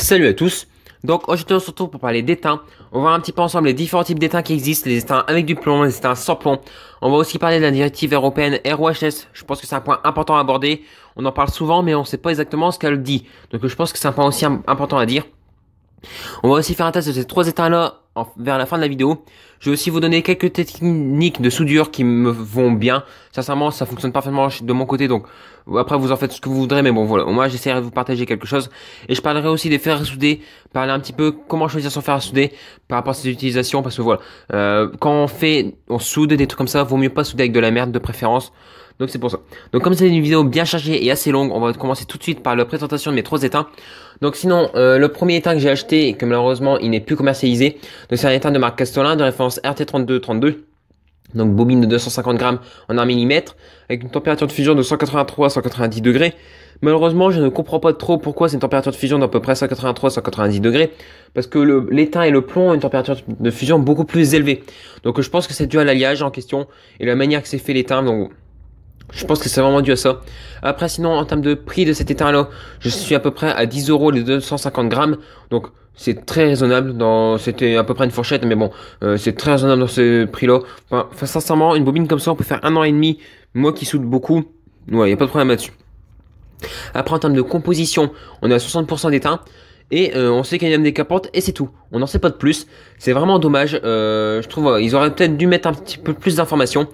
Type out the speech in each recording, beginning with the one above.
Salut à tous donc aujourd'hui on se retrouve pour parler d'étain. On va voir un petit peu ensemble les différents types d'étain qui existent, les étains avec du plomb, les étains sans plomb. On va aussi parler de la directive européenne ROHS. Je pense que c'est un point important à aborder. On en parle souvent mais on ne sait pas exactement ce qu'elle dit. Donc je pense que c'est un point aussi important à dire. On va aussi faire un test de ces trois étains là vers la fin de la vidéo. Je vais aussi vous donner quelques techniques de soudure qui me vont bien. Sincèrement, ça fonctionne parfaitement de mon côté, donc après vous en faites ce que vous voudrez, mais bon voilà, moi j'essaierai de vous partager quelque chose. Et je parlerai aussi des fers à souder, parler un petit peu comment choisir son fer à souder par rapport à ses utilisations, parce que voilà, euh, quand on fait, on soude des trucs comme ça, vaut mieux pas souder avec de la merde de préférence. Donc c'est pour ça. Donc comme c'est une vidéo bien chargée et assez longue, on va commencer tout de suite par la présentation de mes trois étains. Donc sinon, euh, le premier étain que j'ai acheté et que malheureusement il n'est plus commercialisé, donc c'est un étain de marque Castolin de référence RT3232. Donc bobine de 250 grammes en 1 mm, avec une température de fusion de 183 à 190 degrés. Malheureusement, je ne comprends pas trop pourquoi c'est une température de fusion d'à peu près 183-190 degrés, parce que l'étain et le plomb ont une température de fusion beaucoup plus élevée. Donc je pense que c'est dû à l'alliage en question et la manière que c'est fait l'étain. Donc je pense que c'est vraiment dû à ça. Après, sinon, en termes de prix de cet étain-là, je suis à peu près à 10 euros les 250 grammes. Donc, c'est très raisonnable. Dans, c'était à peu près une fourchette, mais bon, euh, c'est très raisonnable dans ce prix-là. Enfin, sincèrement, une bobine comme ça, on peut faire un an et demi. Moi qui soude beaucoup, ouais, n'y a pas de problème là-dessus. Après, en termes de composition, on est à 60% d'étain. Et euh, on sait qu'il y a une décapante et c'est tout. On n'en sait pas de plus. C'est vraiment dommage. Euh, je trouve ils auraient peut-être dû mettre un petit peu plus d'informations.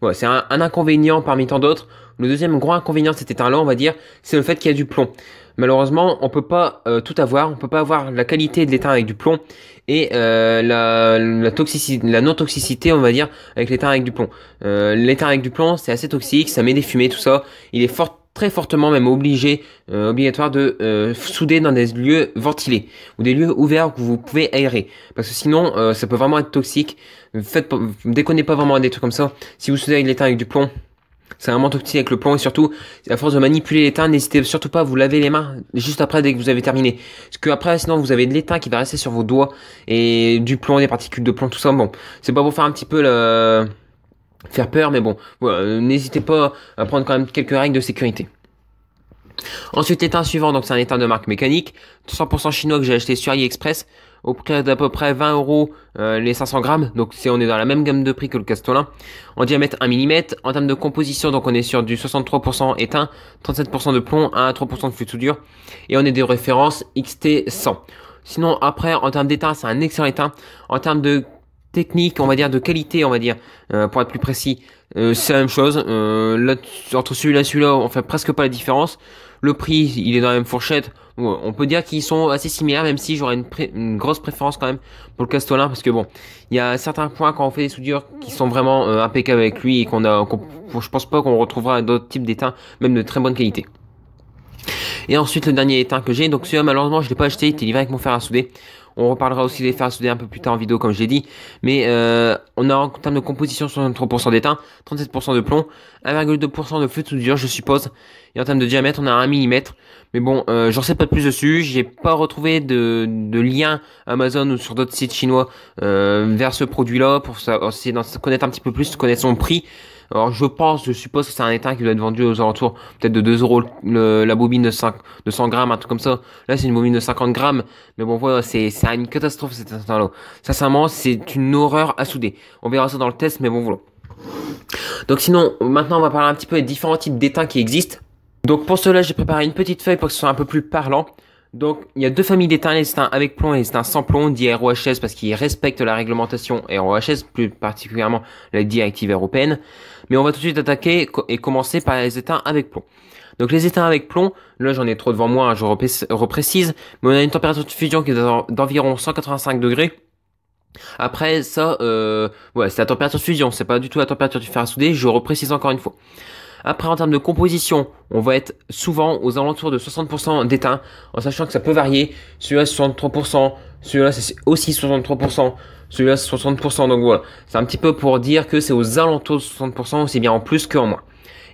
Bon, c'est un, inconvénient parmi tant d'autres. Le deuxième gros inconvénient de cet étain-là, on va dire, c'est le fait qu'il y a du plomb. Malheureusement, on peut pas euh, tout avoir, on peut pas avoir la qualité de l'étain avec du plomb et euh, la, la, toxicité, la non-toxicité, on va dire, avec l'étain avec du plomb. Euh, l'étain avec du plomb, c'est assez toxique, ça met des fumées, tout ça. Il est fort très fortement même obligé, euh, obligatoire de euh, souder dans des lieux ventilés ou des lieux ouverts où vous pouvez aérer. Parce que sinon, euh, ça peut vraiment être toxique. Faites, déconnez pas vraiment des trucs comme ça. Si vous soudez avec l'étain avec du plomb, c'est vraiment toxique avec le plomb et surtout, à force de manipuler l'étain, n'hésitez surtout pas à vous laver les mains juste après dès que vous avez terminé. Parce que après, sinon, vous avez de l'étain qui va rester sur vos doigts et du plomb, des particules de plomb, tout ça. Bon, c'est pas pour faire un petit peu le faire peur, mais bon, euh, n'hésitez pas à prendre quand même quelques règles de sécurité. Ensuite, l'étain suivant, donc c'est un étain de marque mécanique, 100% chinois que j'ai acheté sur AliExpress, au prix d'à peu près 20 euros euh, les 500 grammes, donc c'est on est dans la même gamme de prix que le castolin, en diamètre 1 mm, en termes de composition, donc on est sur du 63% étain, 37% de plomb, 1 à 3% de flux tout dur et on est des références XT100. Sinon, après, en termes d'étain, c'est un excellent étain. En termes de technique, on va dire, de qualité, on va dire, euh, pour être plus précis, euh, c'est la même chose. Euh, là, entre celui-là et celui-là, on fait presque pas la différence. Le prix, il est dans la même fourchette. on peut dire qu'ils sont assez similaires, même si j'aurais une, grosse préférence quand même pour le Castolin, parce que bon, il y a certains points quand on fait des soudures qui sont vraiment impeccables avec lui et qu'on a, je pense pas qu'on retrouvera d'autres types d'étain, même de très bonne qualité. Et ensuite, le dernier étain que j'ai, donc celui-là, malheureusement, je l'ai pas acheté, il était livré avec mon fer à souder. On reparlera aussi des fers à un peu plus tard en vidéo, comme je l'ai dit. Mais euh, on a en termes de composition 63% d'étain, 37% de plomb, 1,2% de flux de soudure, je suppose. Et en termes de diamètre, on a 1 mm. Mais bon, euh, j'en sais pas plus dessus. J'ai pas retrouvé de, de lien Amazon ou sur d'autres sites chinois euh, vers ce produit-là pour essayer d'en connaître un petit peu plus, connaître son prix. Alors je pense, je suppose que c'est un étain qui doit être vendu aux alentours peut-être de 2 euros la bobine de, 5, de 100 grammes, un truc comme ça. Là c'est une bobine de 50 grammes, mais bon voilà, c'est une catastrophe cet étain là Sincèrement, c'est une horreur à souder. On verra ça dans le test, mais bon voilà. Donc sinon, maintenant on va parler un petit peu des différents types d'étains qui existent. Donc pour cela, j'ai préparé une petite feuille pour que ce soit un peu plus parlant. Donc, il y a deux familles d'étain, les étains avec plomb et les étains sans plomb, dit ROHS parce qu'ils respectent la réglementation ROHS, plus particulièrement la directive européenne. Mais on va tout de suite attaquer et commencer par les étains avec plomb. Donc les étains avec plomb, là j'en ai trop devant moi, hein, je reprécise, mais on a une température de fusion qui est d'environ 185 degrés. Après ça, euh, ouais, c'est la température de fusion, c'est pas du tout la température du fer à souder, je reprécise encore une fois. Après, en termes de composition, on va être souvent aux alentours de 60% d'étain, en sachant que ça peut varier. Celui-là, 63%, celui-là, c'est aussi 63%, celui-là, c'est 60%. Donc voilà, c'est un petit peu pour dire que c'est aux alentours de 60%, aussi bien en plus qu'en moins.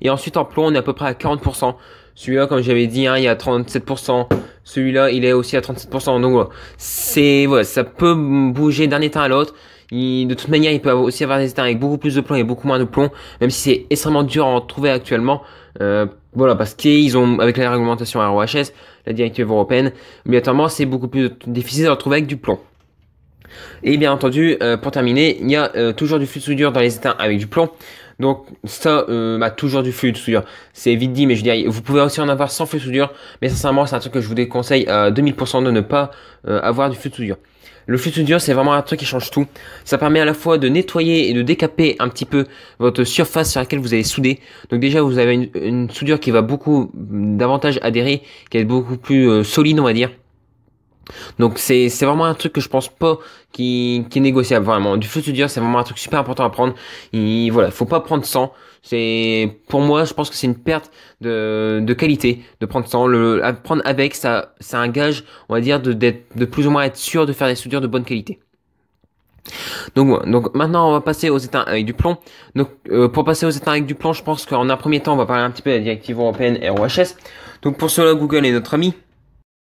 Et ensuite, en plomb, on est à peu près à 40%. Celui-là, comme j'avais dit, hein, il y a 37%. Celui-là, il est aussi à 37%. Donc voilà, c'est, voilà, ça peut bouger d'un état à l'autre. de toute manière, il peut aussi avoir des états avec beaucoup plus de plomb et beaucoup moins de plomb, même si c'est extrêmement dur à en trouver actuellement. Euh, voilà, parce qu'ils ont, avec la réglementation ROHS, la directive européenne, obligatoirement, c'est beaucoup plus difficile à en trouver avec du plomb. Et bien entendu, euh, pour terminer, il y a euh, toujours du flux de soudure dans les étains avec du plomb. Donc ça, euh, bah, toujours du flux de soudure. C'est vite dit, mais je dirais, vous pouvez aussi en avoir sans flux de soudure. Mais sincèrement, c'est un truc que je vous déconseille à 2000% de ne pas avoir du flux de soudure. Le flux de soudure, c'est vraiment un truc qui change tout. Ça permet à la fois de nettoyer et de décaper un petit peu votre surface sur laquelle vous allez souder. Donc déjà, vous avez une, une soudure qui va beaucoup mm, davantage adhérer, qui est beaucoup plus solide, on va dire. Donc c'est vraiment un truc que je pense pas qui, qui est négociable vraiment. Du foot c'est vraiment un truc super important à prendre. Il voilà, faut pas prendre sans C'est pour moi, je pense que c'est une perte de, qualité de prendre sans Le prendre avec ça, c'est un gage, on va dire de de plus ou moins être sûr de faire des soudures de bonne qualité. Donc, donc maintenant on va passer aux états avec du plomb. Donc euh, pour passer aux états avec du plomb, je pense qu'en un premier temps on va parler un petit peu de la directive européenne ROHS. Donc pour cela Google est notre ami.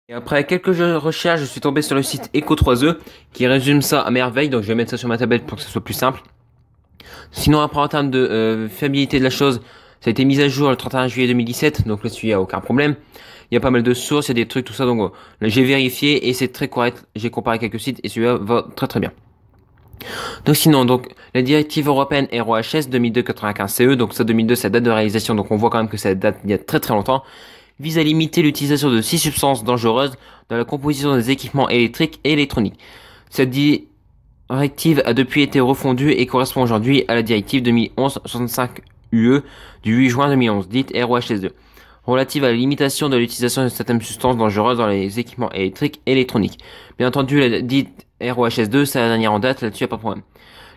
Et après quelques recherches, je suis tombé sur le site Eco3E qui résume ça à merveille. Donc je vais mettre ça sur ma tablette pour que ce soit plus simple. Sinon après en termes de euh, fiabilité de la chose, ça a été mis à jour le 31 juillet 2017. Donc là-dessus il n'y a aucun problème. Il y a pas mal de sources, il y a des trucs, tout ça. Donc j'ai vérifié et c'est très correct. J'ai comparé quelques sites et celui-là va très très bien. Donc sinon, donc la directive européenne ROHS 95 CE, donc ça 2002, la date de réalisation, donc on voit quand même que ça date il y a très très longtemps vise à limiter l'utilisation de six substances dangereuses dans la composition des équipements électriques et électroniques. Cette directive a depuis été refondue et correspond aujourd'hui à la directive 2011-65-UE e du 8 juin 2011, dite ROHS2, relative à la limitation de l'utilisation de certaines substances dangereuses dans les équipements électriques et électroniques. Bien entendu, la dite ROHS2, c'est la dernière en date, là-dessus, il a pas de problème.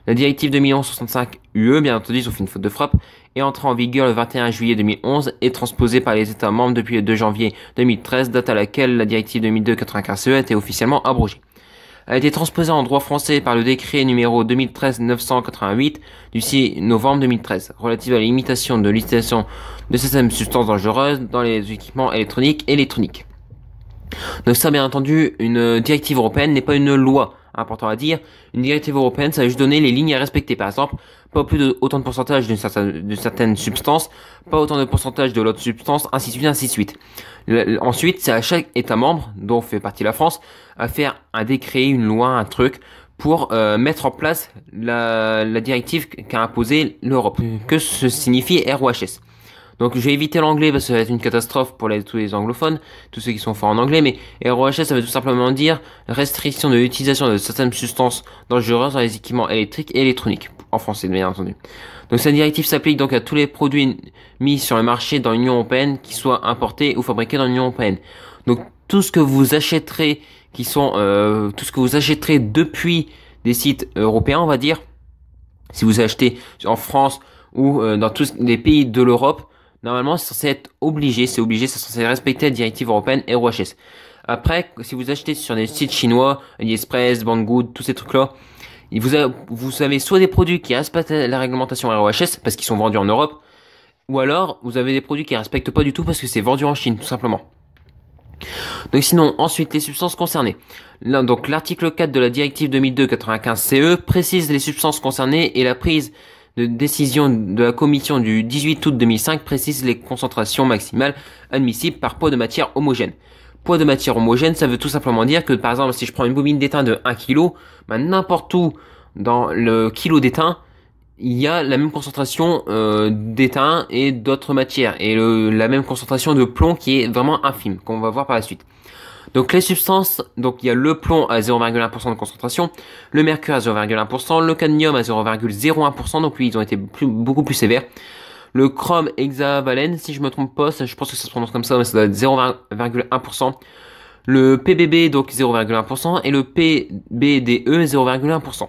La directive 2011-65-UE, e, bien entendu, ils une faute de frappe et entrée en vigueur le 21 juillet 2011 et transposée par les États membres depuis le 2 janvier 2013, date à laquelle la directive 2002-95-CE a été officiellement abrogée. Elle a été transposée en droit français par le décret numéro 2013-988 du 6 novembre 2013 relative à la limitation de l'utilisation de certaines substances dangereuses dans les équipements électroniques et électroniques. Donc ça, bien entendu, une directive européenne n'est pas une loi important à dire, une directive européenne, ça va juste donner les lignes à respecter. Par exemple, pas plus de autant de pourcentage d'une certaine, substance, pas autant de pourcentage de l'autre substance, ainsi de suite, ainsi de suite. ensuite, c'est à chaque État membre, dont fait partie la France, à faire un décret, une loi, un truc pour euh, mettre en place la, la directive qu'a imposée l'Europe. Que ce signifie ROHS. Donc je vais éviter l'anglais parce que ça va être une catastrophe pour tous les anglophones, tous ceux qui sont forts en anglais, mais ROHS ça veut tout simplement dire restriction de l'utilisation de certaines substances dangereuses dans les équipements électriques et électroniques, en français bien entendu. Donc cette directive s'applique donc à tous les produits mis sur le marché dans l'Union Européenne, qui soient importés ou fabriqués dans l'Union Européenne. Donc tout ce que vous achèterez, qui sont euh, tout ce que vous achèterez depuis des sites européens, on va dire, si vous achetez en France ou euh, dans tous les pays de l'Europe, Normalement, c'est censé être obligé, c'est obligé, c'est censé respecter la directive européenne ROHS. Après, si vous achetez sur des sites chinois, AliExpress, Banggood, tous ces trucs-là, vous avez, soit des produits qui respectent la réglementation ROHS parce qu'ils sont vendus en Europe, ou alors vous avez des produits qui ne respectent pas du tout parce que c'est vendu en Chine, tout simplement. Donc sinon, ensuite les substances concernées. Là, donc l'article 4 de la directive 2002-95-CE e précise les substances concernées et la prise de décision de la commission du 18 août 2005 précise les concentrations maximales admissibles par poids de matière homogène. Poids de matière homogène, ça veut tout simplement dire que par exemple si je prends une bobine d'étain de 1 kg, bah, n'importe où dans le kilo d'étain, il y a la même concentration euh, d'étain et d'autres matières et la même concentration de plomb qui est vraiment infime, qu'on va voir par la suite. Donc les substances, donc il y a le plomb à 0,1% de concentration, le mercure à 0,1%, le cadmium à 0,01%, donc lui ils ont été beaucoup plus sévères. Le chrome hexavalène, si je me trompe pas, je pense que ça se prononce comme ça, mais ça doit être 0,1%. Le PBB donc 0,1% et le PBDE 0,1%.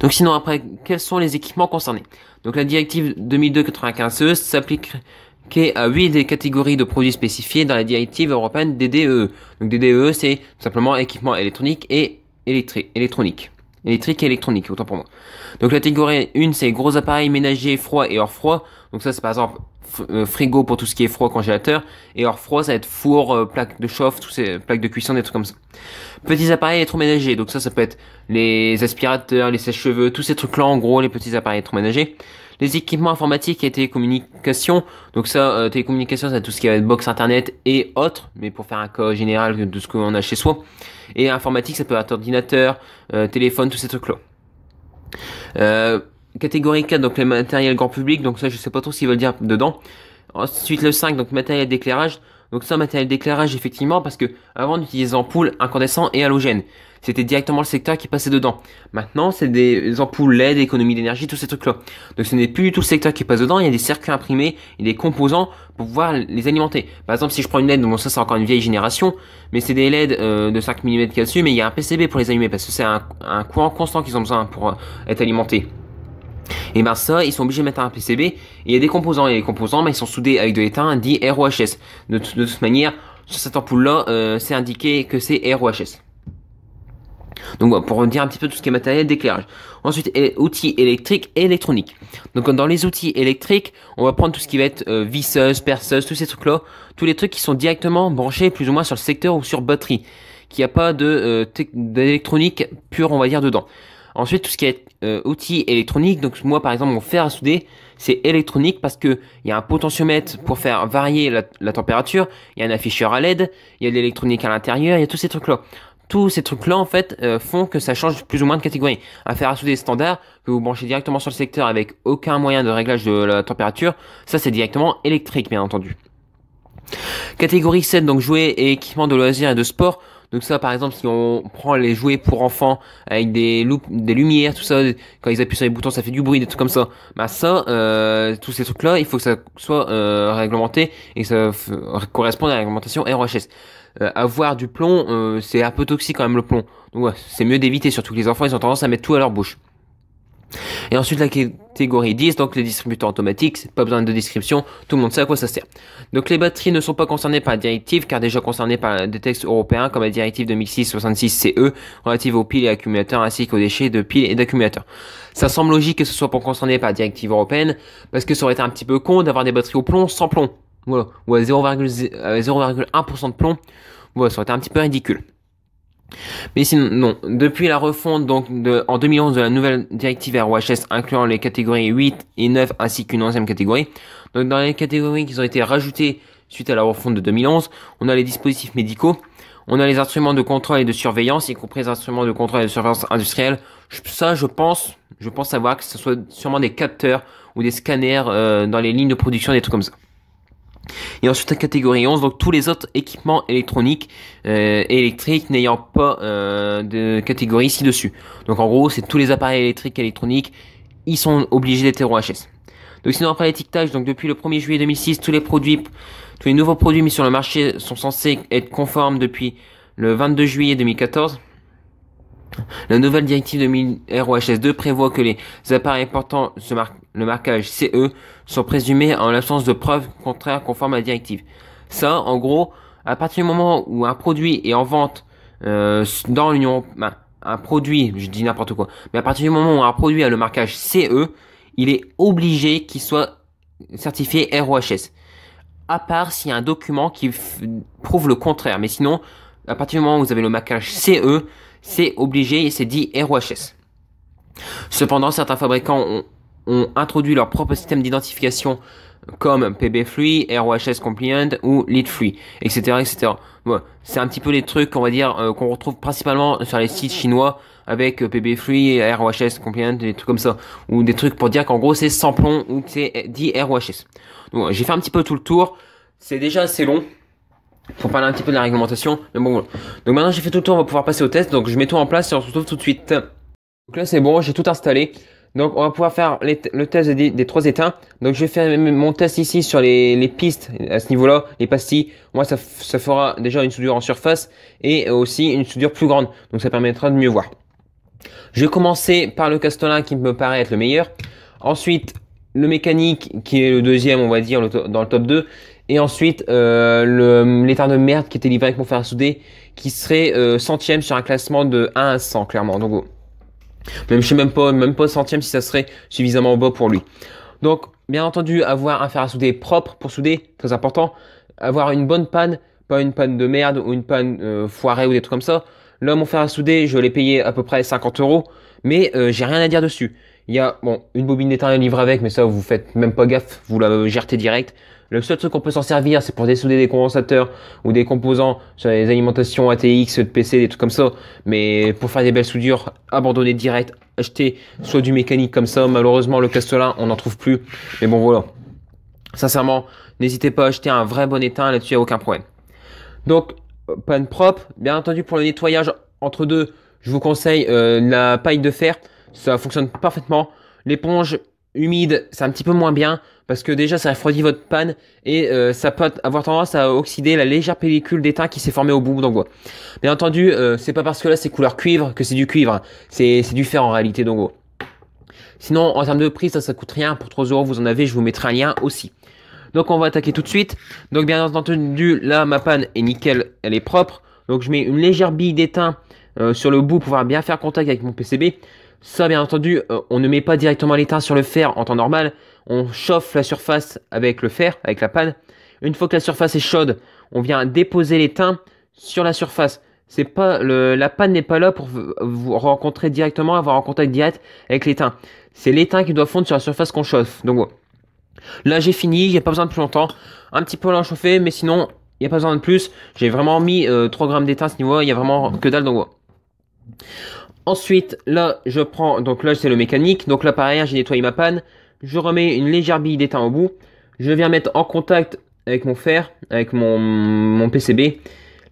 Donc sinon après, quels sont les équipements concernés Donc la directive 2002-95-CE e s'applique à 8 des catégories de produits spécifiés dans la directive européenne DDE. E e. Donc DDE, e c'est simplement équipement électronique et électrique électronique. Électrique et électronique, autant pour moi. Donc la catégorie 1, c'est gros appareils ménagers froid et hors froid. Donc ça, c'est par exemple euh, frigo pour tout ce qui est froid, congélateur. Et hors froid, ça va être four, euh, plaque de chauffe, tous ces plaques de cuisson, des trucs comme ça. Petits appareils électroménagers. Donc ça, ça peut être les aspirateurs, les sèche-cheveux, tous ces trucs-là, en gros, les petits appareils électroménagers les équipements informatiques et télécommunications. Donc ça, euh, télécommunications, c'est tout ce qui va être box internet et autres, mais pour faire un cas général de ce qu'on a chez soi. Et informatique, ça peut être ordinateur, euh, téléphone, tous ces trucs-là. Euh, catégorie 4, donc les matériels grand public, donc ça je sais pas trop ce qu'ils veulent dire dedans. Ensuite le 5, donc matériel d'éclairage. Donc ça, matériel d'éclairage effectivement, parce que avant on utilisait ampoules incandescent et halogène c'était directement le secteur qui passait dedans. Maintenant, c'est des ampoules LED, économie d'énergie, tous ces trucs-là. Donc ce n'est plus du tout le secteur qui passe dedans, il y a des circuits imprimés, et des composants pour pouvoir les alimenter. Par exemple, si je prends une LED, bon ça c'est encore une vieille génération, mais c'est des LED euh, de 5 mm qu'il y a mais il y a un PCB pour les allumer parce que c'est un, courant constant qu'ils ont besoin pour euh, être alimentés. Et ben ça, ils sont obligés de mettre un PCB. Et il y a des composants et les composants, mais ben, ils sont soudés avec de l'étain dit ROHS. De, de toute manière, sur cette ampoule là, euh, c'est indiqué que c'est ROHS. Donc voilà, pour dire un petit peu tout ce qui est matériel d'éclairage. Ensuite, outils électriques et électroniques. Donc dans les outils électriques, on va prendre tout ce qui va être euh, visseuse, perceuse, tous ces trucs-là, tous les trucs qui sont directement branchés plus ou moins sur le secteur ou sur batterie, qui n'y a pas de euh, d'électronique pure, on va dire, dedans. Ensuite, tout ce qui est euh, outils électroniques, donc moi par exemple mon fer à souder, c'est électronique parce que il y a un potentiomètre pour faire varier la, la température, il y a un afficheur à LED, il y a de l'électronique à l'intérieur, il y a tous ces trucs-là tous ces trucs-là, en fait, euh, font que ça change plus ou moins de catégorie. à faire à souder standard, que vous branchez directement sur le secteur avec aucun moyen de réglage de la température, ça c'est directement électrique, bien entendu. Catégorie 7, donc jouets et équipements de loisirs et de sport. Donc ça, par exemple, si on prend les jouets pour enfants avec des loupes, des lumières, tout ça, quand ils appuient sur les boutons, ça fait du bruit, des trucs comme ça. Bah ça, euh, tous ces trucs-là, il faut que ça soit euh, réglementé et que ça corresponde à la réglementation RoHS. Euh, avoir du plomb, euh, c'est un peu toxique quand même le plomb. Donc c'est mieux d'éviter, surtout que les enfants, ils ont tendance à mettre tout à leur bouche. Et ensuite la catégorie 10, donc les distributeurs automatiques, pas besoin de description, tout le monde sait à quoi ça sert. Donc les batteries ne sont pas concernées par la directive, car déjà concernées par des textes européens comme la directive 2006-66-CE e, relative aux piles et accumulateurs ainsi qu'aux déchets de piles et d'accumulateurs. Ça semble logique que ce soit pas concerné par la directive européenne, parce que ça aurait été un petit peu con d'avoir des batteries au plomb sans plomb. Voilà, à 0,1% de plomb. Voilà, ça aurait été un petit peu ridicule. Mais sinon, non. Depuis la refonte donc de, en 2011 de la nouvelle directive ROHS incluant les catégories 8 et 9 ainsi qu'une onzième catégorie, donc dans les catégories qui ont été rajoutées suite à la refonte de 2011, on a les dispositifs médicaux, on a les instruments de contrôle et de surveillance, y compris les instruments de contrôle et de surveillance industrielle. Ça, je pense, je pense savoir que ce soit sûrement des capteurs ou des scanners euh, dans les lignes de production, des trucs comme ça. Et ensuite la catégorie 11, donc tous les autres équipements électroniques euh, électriques n'ayant pas euh, de catégorie ci-dessus. Donc en gros, c'est tous les appareils électriques et électroniques, ils sont obligés d'être au HS. Donc sinon après l'étiquetage, donc depuis le 1er juillet 2006, tous les produits, tous les nouveaux produits mis sur le marché sont censés être conformes depuis le 22 juillet 2014. La nouvelle directive de ROHS2 prévoit que les appareils portant le marquage CE sont présumés en l'absence de preuves contraires conformes à la directive. Ça, en gros, à partir du moment où un produit est en vente euh, dans l'Union, ben, un produit, je dis n'importe quoi, mais à partir du moment où un produit a le marquage CE, il est obligé qu'il soit certifié ROHS. À part s'il y a un document qui prouve le contraire. Mais sinon, à partir du moment où vous avez le marquage CE, c'est obligé et c'est dit ROHS. Cependant, certains fabricants ont, introduit leur propre système d'identification comme pb Pb-free, ROHS Compliant ou free etc. etc. Bon, c'est un petit peu les trucs, qu'on va dire, euh, qu'on retrouve principalement sur les sites chinois avec euh, Pb-free, ROHS Compliant, des trucs comme ça, ou des trucs pour dire qu'en gros c'est sans plomb ou c'est dit ROHS. j'ai fait un petit peu tout le tour, c'est déjà assez long, pour parler un petit peu de la réglementation. Mais bon, Donc maintenant j'ai fait tout le tour, on va pouvoir passer au test. Donc je mets tout en place et on se retrouve tout de suite. Donc là c'est bon, j'ai tout installé. Donc on va pouvoir faire le test des, trois états. Donc je vais faire mon test ici sur les, pistes à ce niveau-là, les pastilles. Moi ça, fera déjà une soudure en surface et aussi une soudure plus grande. Donc ça permettra de mieux voir. Je vais commencer par le castolin qui me paraît être le meilleur. Ensuite le mécanique qui est le deuxième on va dire dans le top 2. Et ensuite, euh, de merde qui était livré avec mon fer à souder, qui serait euh, centième sur un classement de 1 à 100, clairement. Donc, même, je sais même pas, même pas centième si ça serait suffisamment bas pour lui. Donc, bien entendu, avoir un fer à souder propre pour souder, très important. Avoir une bonne panne, pas une panne de merde ou une panne euh, foirée ou des trucs comme ça. Là, mon fer à souder, je l'ai payé à peu près 50 euros, mais euh, j'ai rien à dire dessus. Il y a bon une bobine d'étain à avec, mais ça vous faites même pas gaffe, vous la gértez direct. Le seul truc qu'on peut s'en servir, c'est pour dessouder des condensateurs ou des composants sur les alimentations ATX, de PC, des trucs comme ça. Mais pour faire des belles soudures, abandonner direct, acheter soit du mécanique comme ça. Malheureusement, le castelin, on n'en trouve plus. Mais bon, voilà. Sincèrement, n'hésitez pas à acheter un vrai bon étain. Là-dessus, il n'y a aucun problème. Donc, euh, panne propre. Bien entendu, pour le nettoyage entre deux, je vous conseille euh, la paille de fer. Ça fonctionne parfaitement. L'éponge, humide, c'est un petit peu moins bien parce que déjà ça refroidit votre panne et euh, ça peut avoir tendance à oxyder la légère pellicule d'étain qui s'est formée au bout Ouais. Bien entendu, euh, c'est pas parce que là c'est couleur cuivre que c'est du cuivre, c'est du fer en réalité Ouais. Sinon, en termes de prix, ça ça coûte rien. Pour 3 euros, vous en avez, je vous mettrai un lien aussi. Donc on va attaquer tout de suite. Donc bien entendu, là ma panne est nickel, elle est propre. Donc je mets une légère bille d'étain euh, sur le bout pour pouvoir bien faire contact avec mon PCB. Ça, bien entendu, euh, on ne met pas directement l'étain sur le fer en temps normal. On chauffe la surface avec le fer, avec la panne. Une fois que la surface est chaude, on vient déposer l'étain sur la surface. C'est pas la panne n'est pas là pour vous rencontrer directement, avoir un contact direct avec l'étain. C'est l'étain qui doit fondre sur la surface qu'on chauffe. Donc là, j'ai fini, j'ai pas besoin de plus longtemps. Un petit peu à l'enchauffer, mais sinon, il n'y a pas besoin de plus. J'ai vraiment mis 3 euh, grammes d'étain ce niveau, il n'y a vraiment que dalle. Ensuite, là, je prends, donc là, c'est le mécanique. Donc là, pareil, j'ai nettoyé ma panne. Je remets une légère bille d'étain au bout. Je viens mettre en contact avec mon fer, avec mon, PCB.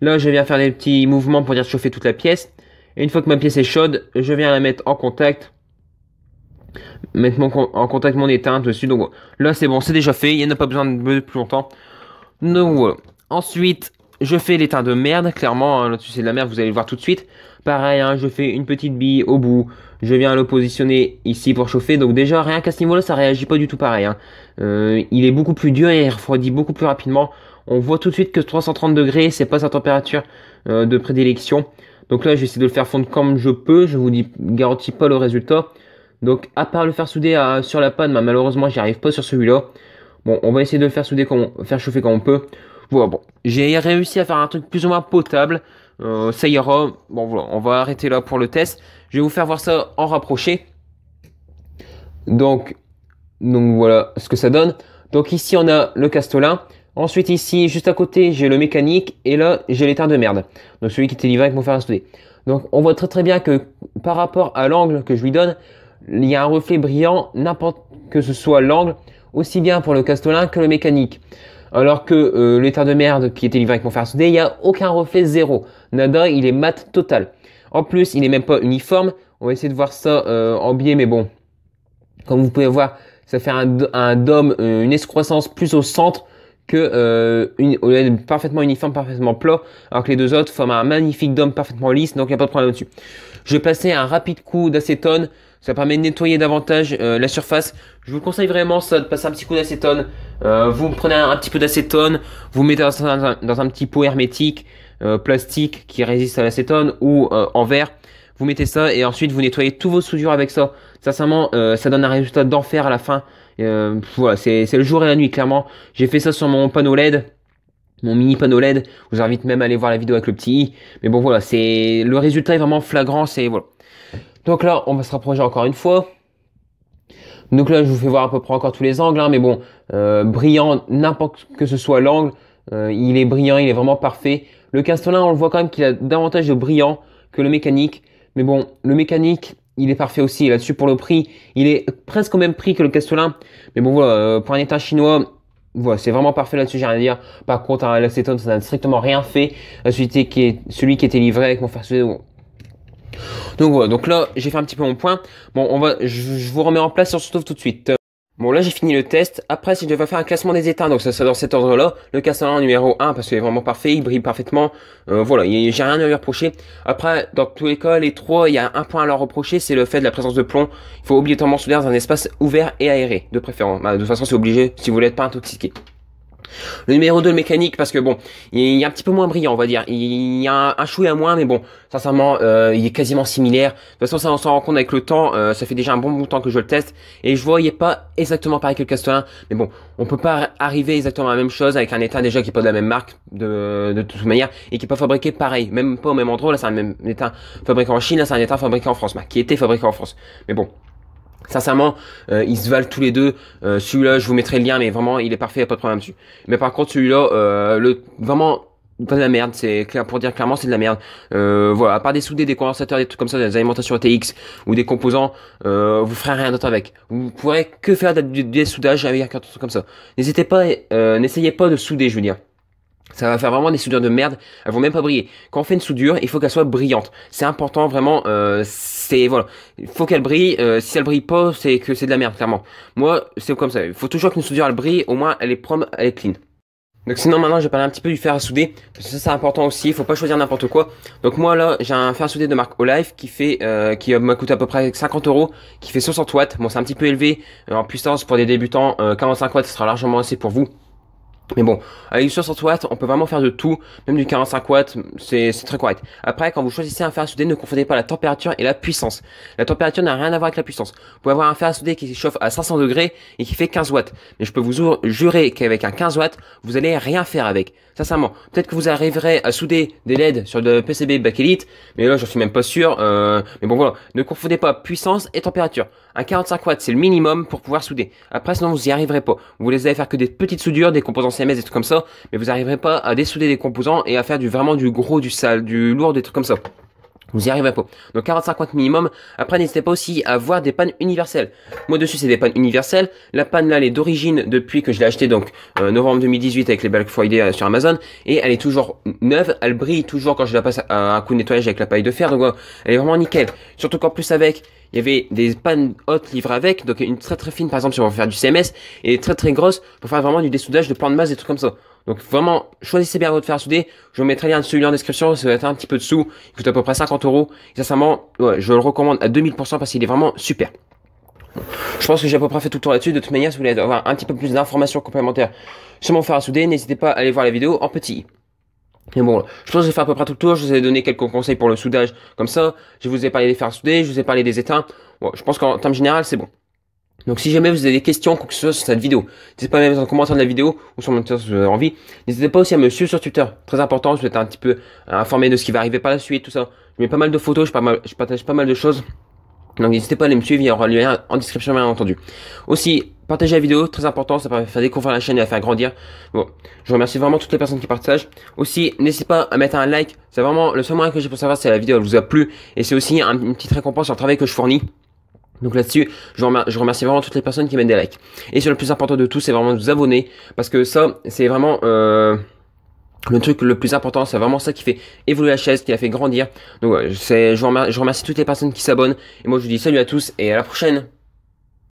Là, je viens faire des petits mouvements pour dire chauffer toute la pièce. Et une fois que ma pièce est chaude, je viens la mettre en contact. Mettre mon, en contact mon étain dessus. Donc là, c'est bon, c'est déjà fait. Il n'y en a pas besoin de plus longtemps. Donc Ensuite, je fais l'étain de merde, clairement. Hein. là-dessus, c'est de la merde, vous allez le voir tout de suite. Pareil, hein, je fais une petite bille au bout. Je viens le positionner ici pour chauffer. Donc déjà, rien qu'à ce niveau-là, ça réagit pas du tout pareil. Hein. Euh, il est beaucoup plus dur et il refroidit beaucoup plus rapidement. On voit tout de suite que 330 degrés, c'est pas sa température euh, de prédilection. Donc là, j'essaie de le faire fondre comme je peux. Je vous dis, garantis pas le résultat. Donc à part le faire souder euh, sur la panne, bah, malheureusement, j'y arrive pas sur celui-là. Bon, on va essayer de le faire souder, comme faire chauffer comme on peut. Voilà, bon, j'ai réussi à faire un truc plus ou moins potable. Euh, ça ira. Bon, on va arrêter là pour le test. Je vais vous faire voir ça en rapproché. Donc, donc voilà ce que ça donne. Donc ici, on a le castolin. Ensuite, ici, juste à côté, j'ai le mécanique. Et là, j'ai l'éteint de merde. Donc celui qui était livré avec mon fer à souder. Donc on voit très très bien que par rapport à l'angle que je lui donne, il y a un reflet brillant, n'importe que ce soit l'angle, aussi bien pour le castolin que le mécanique. Alors que euh, l'état de merde qui était livré avec mon fer soudé, il n'y a aucun reflet zéro. Nada, il est mat total. En plus, il n'est même pas uniforme. On va essayer de voir ça euh, en biais, mais bon. Comme vous pouvez voir, ça fait un, un dôme, euh, une escroissance plus au centre que une, parfaitement uniforme, parfaitement plat, alors que les deux autres forment un magnifique dôme parfaitement lisse, donc il n'y a pas de problème là-dessus. Je vais passer un rapide coup d'acétone ça permet de nettoyer davantage euh, la surface. Je vous conseille vraiment ça, de passer un petit coup d'acétone. Euh, vous prenez un, petit peu d'acétone, vous mettez dans un, dans un, petit pot hermétique, euh, plastique qui résiste à l'acétone ou en verre. Vous mettez ça et ensuite vous nettoyez tous vos soudures avec ça. Sincèrement, ça donne un résultat d'enfer à la fin. voilà, c'est le jour et la nuit, clairement. J'ai fait ça sur mon panneau LED mon mini panneau LED. Je vous invite même à aller voir la vidéo avec le petit i. Mais bon, voilà, c'est le résultat est vraiment flagrant. C'est voilà, donc là, on va se rapprocher encore une fois. Donc là, je vous fais voir à peu près encore tous les angles, hein, mais bon, euh, brillant, n'importe que ce soit l'angle, euh, il est brillant, il est vraiment parfait. Le Castolin, on le voit quand même qu'il a davantage de brillant que le mécanique, mais bon, le mécanique, il est parfait aussi. Là-dessus, pour le prix, il est presque au même prix que le Castolin, mais bon, voilà, euh, pour un état chinois, voilà, c'est vraiment parfait là-dessus, j'ai rien à dire. Par contre, hein, l'acétone, ça n'a strictement rien fait. Celui qui, est, celui qui était livré avec mon bon donc voilà, donc là j'ai fait un petit peu mon point. Bon, on va, je, vous remets en place et on se retrouve tout de suite. Bon là j'ai fini le test, après si je devais faire un classement des états, donc ça sera dans cet ordre là, le Castellan numéro 1 parce qu'il est vraiment parfait, il brille parfaitement, euh, voilà, j'ai rien à lui reprocher. Après dans tous les cas les trois, il y a un point à leur reprocher, c'est le fait de la présence de plomb, il faut obligatoirement se dans un espace ouvert et aéré, de préférence, bah, de toute façon c'est obligé si vous voulez être pas intoxiqué. Le numéro 2, le mécanique, parce que bon, il est un petit peu moins brillant, on va dire. Il y a un, à moins, mais bon, sincèrement, euh, il est quasiment similaire. De toute façon, ça, on s'en rend compte avec le temps. Euh, ça fait déjà un bon bout temps que je le teste. Et je voyais pas exactement pareil que le castolin, Mais bon, on peut pas arriver exactement à la même chose avec un état déjà qui est pas de la même marque, de, toute manière, et qui est pas fabriqué pareil. Même pas au même endroit. Là, c'est un même état fabriqué en Chine. Là, c'est un état fabriqué en France. qui était fabriqué en France. Mais bon. Sincèrement, euh, ils se valent tous les deux. Euh, celui-là, je vous mettrai le lien, mais vraiment, il est parfait, il a pas de problème dessus. Mais par contre, celui-là, euh, le vraiment pas de la merde, c'est clair pour dire clairement c'est de la merde. voilà, à part des soudés, des condensateurs, des trucs comme ça, des alimentations ATX ou des composants, vous ferez rien d'autre avec. Vous pourrez que faire des, soudages avec un truc comme ça. N'hésitez pas, n'essayez pas de souder, je veux dire ça va faire vraiment des soudures de merde, elles vont même pas briller. Quand on fait une soudure, il faut qu'elle soit brillante. C'est important vraiment, euh, c'est voilà, il faut qu'elle brille. Euh, si elle brille pas, c'est que c'est de la merde clairement. Moi, c'est comme ça. Il faut toujours qu'une soudure elle brille, au moins elle est propre, elle est clean. Donc sinon maintenant je vais parler un petit peu du fer à souder, parce ça c'est important aussi, il faut pas choisir n'importe quoi. Donc moi là j'ai un fer à souder de marque Olive qui fait euh, qui euh, m'a coûte à peu près 50 euros, qui fait 60 watts, bon c'est un petit peu élevé en puissance pour des débutants, 45 watts ce sera largement assez pour vous. Mais bon, avec du 60 watts, on peut vraiment faire de tout, même du 45 watts, c'est très correct. Après, quand vous choisissez un fer à souder, ne confondez pas la température et la puissance. La température n'a rien à voir avec la puissance. Vous pouvez avoir un fer à souder qui chauffe à 500 degrés et qui fait 15 watts. Mais je peux vous jurer qu'avec un 15 watts, vous n'allez rien faire avec. Sincèrement, peut-être que vous arriverez à souder des LED sur de PCB bakélite, mais là, j'en suis même pas sûr. Euh, mais bon, voilà, ne confondez pas puissance et température. Un 45 watts, c'est le minimum pour pouvoir souder. Après, sinon, vous n'y arriverez pas. Vous les allez faire que des petites soudures, des composants CMS, des trucs comme ça, mais vous n'arriverez pas à dessouder des composants et à faire du vraiment du gros, du sale, du lourd, des trucs comme ça. Vous y arrivez pas. Donc 40-50 minimum. Après, n'hésitez pas aussi à voir des pannes universelles. Moi dessus, c'est des pannes universelles. La panne là, elle est d'origine depuis que je l'ai acheté donc euh, novembre 2018 avec les Black Friday euh, sur Amazon et elle est toujours neuve. Elle brille toujours quand je la passe à un coup de nettoyage avec la paille de fer. Donc voilà elle est vraiment nickel. Surtout qu'en plus avec il y avait des pannes hautes livrées avec, donc une très très fine par exemple si on veut faire du CMS, et très très grosse pour faire vraiment du dessoudage de plan de masse, et trucs comme ça. Donc vraiment, choisissez bien votre fer à souder. Je vous mettrai le lien de celui-là en description. Ça va être un petit peu de sous. Il coûte à peu près 50 euros. Sincèrement, je le recommande à 2000% parce qu'il est vraiment super. Je pense que j'ai à peu près fait tout le tour là-dessus. De toute manière, si vous voulez avoir un petit peu plus d'informations complémentaires sur mon fer à souder, n'hésitez pas à aller voir la vidéo en petit. Mais bon, je pense que j'ai fait à peu près tout le tour. Je vous ai donné quelques conseils pour le soudage comme ça. Je vous ai parlé des fers à souder, je vous ai parlé des étains. je pense qu'en termes général, c'est bon. Donc si jamais vous avez des questions, quoi que ce soit sur cette vidéo, n'hésitez pas à me mettre en commentaire de la vidéo ou sur mon Twitter si vous avez envie. N'hésitez pas aussi à me suivre sur Twitter, très important, je vais être un petit peu euh, informé de ce qui va arriver par la suite, tout ça. Je mets pas mal de photos, je, partage, pas mal de choses. Donc n'hésitez pas à aller me suivre, il y aura le lien en description bien entendu. Aussi, partagez la vidéo, très important, ça permet de faire découvrir la chaîne et la faire grandir. Bon, je remercie vraiment toutes les personnes qui partagent. Aussi, n'hésitez pas à mettre un like, c'est vraiment le seul moyen que j'ai pour savoir si la vidéo vous a plu et c'est aussi une petite récompense sur le travail que je fournis. Donc là-dessus, je, remercie vraiment toutes les personnes qui mettent des likes. Et sur le plus important de tout, c'est vraiment de vous abonner. Parce que ça, c'est vraiment... Euh, le truc le plus important, c'est vraiment ça qui fait évoluer la chaise, qui la fait grandir. Donc, je, je, remercie toutes les personnes qui s'abonnent. Et moi, je vous dis salut à tous et à la prochaine.